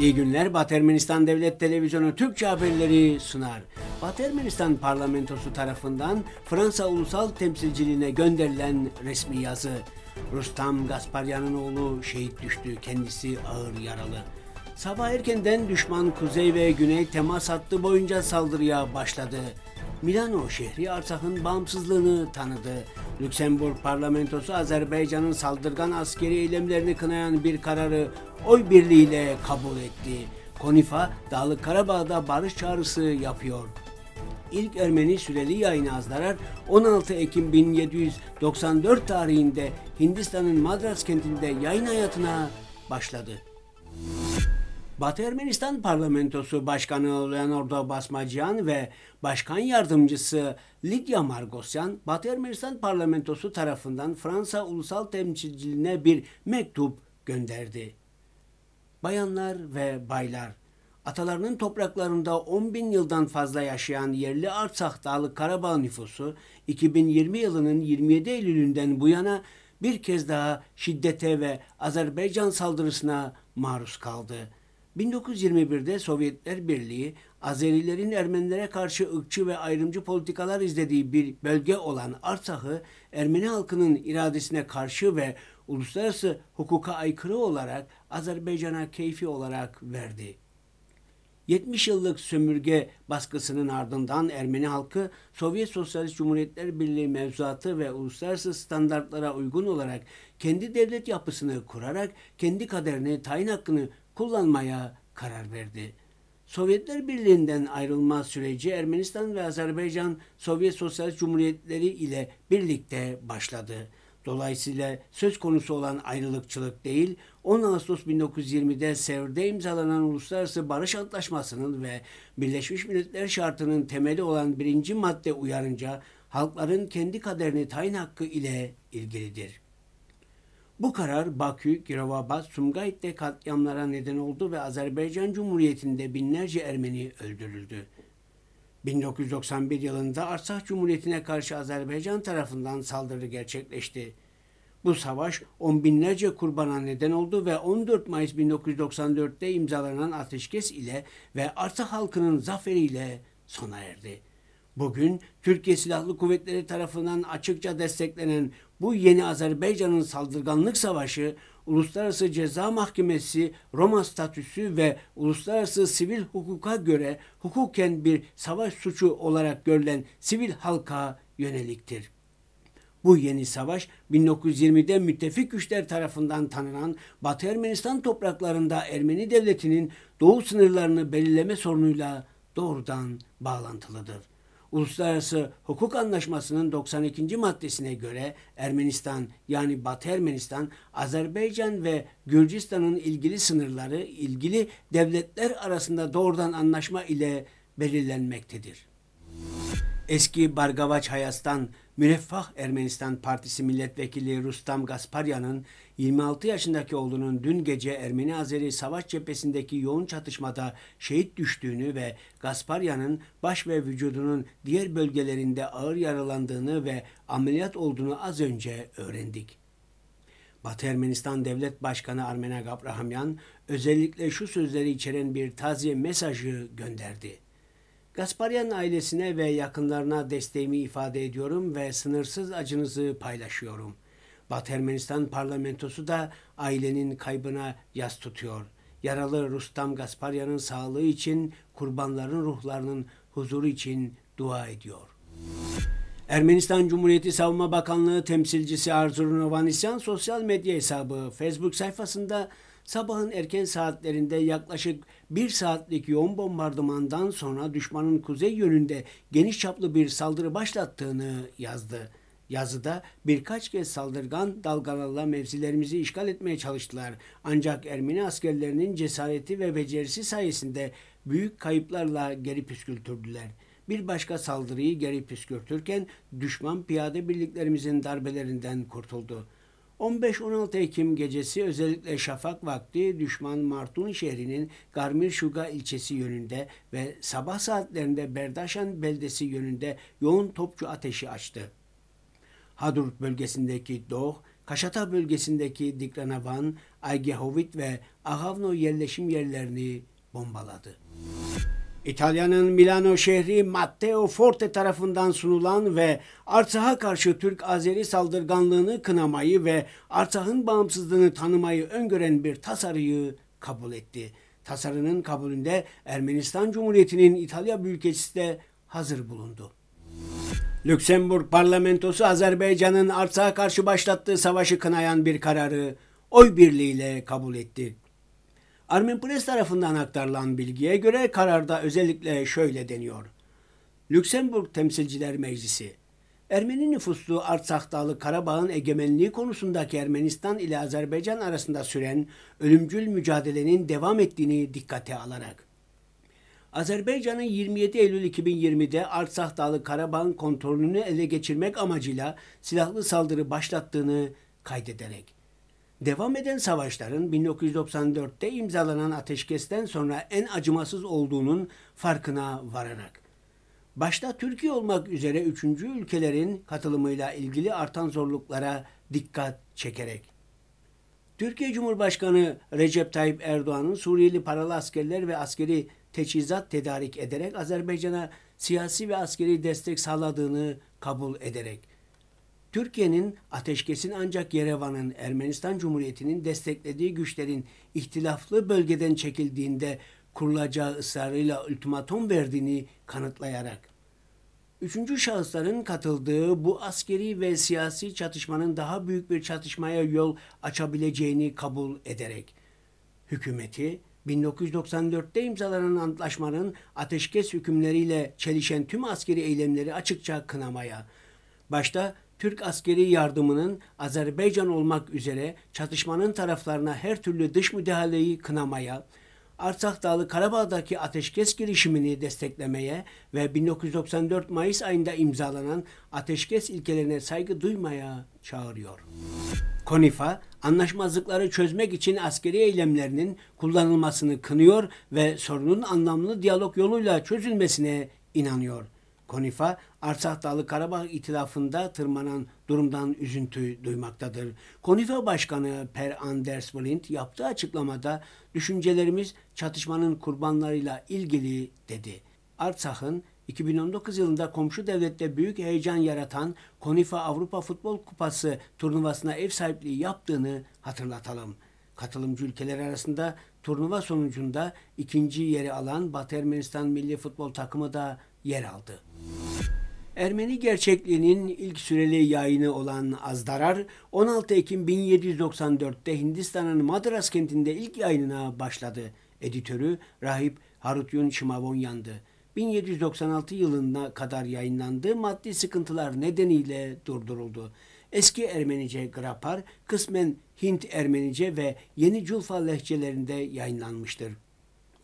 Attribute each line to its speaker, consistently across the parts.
Speaker 1: İyi günler Batı Ermenistan Devlet Televizyonu Türkçe haberleri sunar. Batı Ermenistan parlamentosu tarafından Fransa ulusal temsilciliğine gönderilen resmi yazı. Rustam Gasparyan'ın oğlu şehit düştü, kendisi ağır yaralı. Sabah erkenden düşman kuzey ve güney temas hattı boyunca saldırıya başladı. Milano şehri Arsak'ın bağımsızlığını tanıdı. Lüksemburg parlamentosu Azerbaycan'ın saldırgan askeri eylemlerini kınayan bir kararı oy birliğiyle kabul etti. Konifa, Dağlık Karabağ'da barış çağrısı yapıyor. İlk Ermeni süreli yayını azdarar 16 Ekim 1794 tarihinde Hindistan'ın Madras kentinde yayın hayatına başladı. Batı Ermenistan Parlamentosu Başkanı Leonardo Basmacian ve Başkan Yardımcısı Lidya Margosyan, Batı Ermenistan Parlamentosu tarafından Fransa Ulusal Temsilciliğine bir mektup gönderdi. Bayanlar ve baylar, atalarının topraklarında 10 bin yıldan fazla yaşayan yerli Artsakh Dağlı Karabağ nüfusu 2020 yılının 27 Eylül'ünden bu yana bir kez daha şiddete ve Azerbaycan saldırısına maruz kaldı. 1921'de Sovyetler Birliği Azerilerin Ermenilere karşı ırkçı ve ayrımcı politikalar izlediği bir bölge olan Arsah'ı Ermeni halkının iradesine karşı ve uluslararası hukuka aykırı olarak Azerbaycan'a keyfi olarak verdi. 70 yıllık sömürge baskısının ardından Ermeni halkı Sovyet Sosyalist Cumhuriyetler Birliği mevzuatı ve uluslararası standartlara uygun olarak kendi devlet yapısını kurarak kendi kaderini, tayin hakkını kullanmaya karar verdi. Sovyetler Birliği'nden ayrılma süreci Ermenistan ve Azerbaycan Sovyet Sosyalist Cumhuriyetleri ile birlikte başladı. Dolayısıyla söz konusu olan ayrılıkçılık değil, 10 Ağustos 1920'de Sevr'de imzalanan Uluslararası Barış Antlaşması'nın ve Birleşmiş Milletler Şartı'nın temeli olan birinci madde uyarınca halkların kendi kaderini tayin hakkı ile ilgilidir. Bu karar Bakü, Girovabad, Sumgayit'te katliamlara neden oldu ve Azerbaycan Cumhuriyeti'nde binlerce Ermeni öldürüldü. 1991 yılında Arsak Cumhuriyeti'ne karşı Azerbaycan tarafından saldırı gerçekleşti. Bu savaş on binlerce kurbana neden oldu ve 14 Mayıs 1994'te imzalanan ateşkes ile ve Arsak halkının zaferiyle sona erdi. Bugün Türkiye Silahlı Kuvvetleri tarafından açıkça desteklenen bu yeni Azerbaycan'ın saldırganlık savaşı, Uluslararası Ceza Mahkemesi, Roma statüsü ve uluslararası sivil hukuka göre hukuken bir savaş suçu olarak görülen sivil halka yöneliktir. Bu yeni savaş 1920'de müttefik güçler tarafından tanınan Batı Ermenistan topraklarında Ermeni devletinin doğu sınırlarını belirleme sorunuyla doğrudan bağlantılıdır. Uluslararası Hukuk Anlaşması'nın 92. maddesine göre Ermenistan yani Batı Ermenistan, Azerbaycan ve Gürcistan'ın ilgili sınırları ilgili devletler arasında doğrudan anlaşma ile belirlenmektedir. Eski Bargavaç Hayas'tan Müreffah Ermenistan Partisi Milletvekili Rustam Gasparyan'ın 26 yaşındaki oğlunun dün gece Ermeni-Azeri savaş cephesindeki yoğun çatışmada şehit düştüğünü ve Gasparya'nın baş ve vücudunun diğer bölgelerinde ağır yaralandığını ve ameliyat olduğunu az önce öğrendik. Batı Ermenistan Devlet Başkanı Armena Gabrahamyan özellikle şu sözleri içeren bir taziye mesajı gönderdi. Gasparyan ailesine ve yakınlarına desteğimi ifade ediyorum ve sınırsız acınızı paylaşıyorum.'' Batı Ermenistan parlamentosu da ailenin kaybına yas tutuyor. Yaralı Rustam Gasparyan'ın sağlığı için, kurbanların ruhlarının huzuru için dua ediyor. Ermenistan Cumhuriyeti Savunma Bakanlığı temsilcisi Arzu Novanisyan sosyal medya hesabı Facebook sayfasında sabahın erken saatlerinde yaklaşık bir saatlik yoğun bombardımandan sonra düşmanın kuzey yönünde geniş çaplı bir saldırı başlattığını yazdı. Yazıda birkaç kez saldırgan dalgalarla mevzilerimizi işgal etmeye çalıştılar. Ancak Ermeni askerlerinin cesareti ve becerisi sayesinde büyük kayıplarla geri püskürtürdüler. Bir başka saldırıyı geri püskürtürken düşman piyade birliklerimizin darbelerinden kurtuldu.'' 15-16 Ekim gecesi özellikle şafak vakti düşman Martun şehrinin Garmir Şuga ilçesi yönünde ve sabah saatlerinde Berdaşan beldesi yönünde yoğun topçu ateşi açtı. Hadrut bölgesindeki Doğ, Kaşata bölgesindeki Dikranavan, Aygehovit ve Ahavno yerleşim yerlerini bombaladı. İtalya'nın Milano şehri Matteo Forte tarafından sunulan ve Artsakh'a karşı Türk-Azeri saldırganlığını kınamayı ve Artsakh'ın bağımsızlığını tanımayı öngören bir tasarıyı kabul etti. Tasarının kabulünde Ermenistan Cumhuriyeti'nin İtalya büyükelçisi de hazır bulundu. Lüksemburg parlamentosu Azerbaycan'ın Artsakh'a karşı başlattığı savaşı kınayan bir kararı oy birliğiyle kabul etti. Armin Press tarafından aktarılan bilgiye göre kararda özellikle şöyle deniyor. Lüksemburg Temsilciler Meclisi, Ermeni nüfuslu Artsakh Dağlı Karabağ'ın egemenliği konusundaki Ermenistan ile Azerbaycan arasında süren ölümcül mücadelenin devam ettiğini dikkate alarak Azerbaycan'ın 27 Eylül 2020'de Artsakh Dağlı Karaban kontrolünü ele geçirmek amacıyla silahlı saldırı başlattığını kaydederek. Devam eden savaşların 1994'te imzalanan ateşkesten sonra en acımasız olduğunun farkına vararak. Başta Türkiye olmak üzere üçüncü ülkelerin katılımıyla ilgili artan zorluklara dikkat çekerek. Türkiye Cumhurbaşkanı Recep Tayyip Erdoğan'ın Suriyeli paralı askerler ve askeri teçhizat tedarik ederek Azerbaycan'a siyasi ve askeri destek sağladığını kabul ederek Türkiye'nin ateşkesin ancak Yerevan'ın Ermenistan Cumhuriyeti'nin desteklediği güçlerin ihtilaflı bölgeden çekildiğinde kurulacağı ısrarıyla ultimatum verdiğini kanıtlayarak üçüncü şahısların katıldığı bu askeri ve siyasi çatışmanın daha büyük bir çatışmaya yol açabileceğini kabul ederek hükümeti 1994'te imzalanan antlaşmanın ateşkes hükümleriyle çelişen tüm askeri eylemleri açıkça kınamaya, başta Türk askeri yardımının Azerbaycan olmak üzere çatışmanın taraflarına her türlü dış müdahaleyi kınamaya, Arsak Dağlı Karabağ'daki ateşkes girişimini desteklemeye ve 1994 Mayıs ayında imzalanan ateşkes ilkelerine saygı duymaya çağırıyor. Konifa, anlaşmazlıkları çözmek için askeri eylemlerinin kullanılmasını kınıyor ve sorunun anlamlı diyalog yoluyla çözülmesine inanıyor. Konifa, Arsah Dağlı Karabağ itilafında tırmanan durumdan üzüntü duymaktadır. Konifa Başkanı Per Anders Blind yaptığı açıklamada düşüncelerimiz çatışmanın kurbanlarıyla ilgili dedi. Artsah'ın 2019 yılında komşu devlette büyük heyecan yaratan Konifa Avrupa Futbol Kupası turnuvasına ev sahipliği yaptığını hatırlatalım. Katılımcı ülkeler arasında turnuva sonucunda ikinci yeri alan Batı Ermenistan milli futbol takımı da yer aldı. Ermeni gerçekliğinin ilk süreli yayını olan Azdarar, 16 Ekim 1794'te Hindistan'ın Madras kentinde ilk yayınına başladı. Editörü Rahip Harutyun Şimavonyan'dı. 1796 yılına kadar yayınlandığı maddi sıkıntılar nedeniyle durduruldu. Eski Ermenice grapar kısmen Hint Ermenice ve Yeni Culfa lehçelerinde yayınlanmıştır.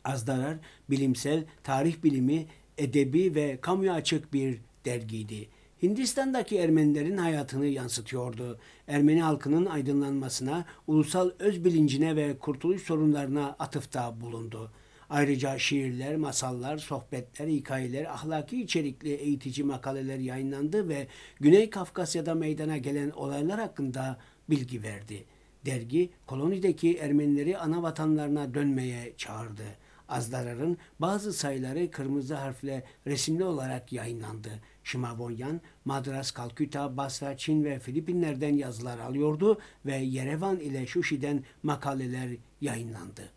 Speaker 1: Azdarar bilimsel, tarih bilimi, edebi ve kamuya açık bir dergiydi. Hindistan'daki Ermenilerin hayatını yansıtıyordu. Ermeni halkının aydınlanmasına, ulusal öz bilincine ve kurtuluş sorunlarına atıfta bulundu.'' Ayrıca şiirler, masallar, sohbetler, hikayeler, ahlaki içerikli eğitici makaleler yayınlandı ve Güney Kafkasya'da meydana gelen olaylar hakkında bilgi verdi. Dergi kolonideki Ermenileri ana vatanlarına dönmeye çağırdı. Azdarar'ın bazı sayıları kırmızı harfle resimli olarak yayınlandı. Şimavonyan, Madras, Kalküta, Basra, Çin ve Filipinler'den yazılar alıyordu ve Yerevan ile Şuşi'den makaleler yayınlandı.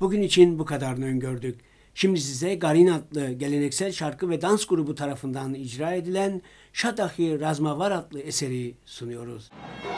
Speaker 1: Bugün için bu kadarını öngördük. Şimdi size Garin adlı geleneksel şarkı ve dans grubu tarafından icra edilen Şadahi Razmavar adlı eseri sunuyoruz. Müzik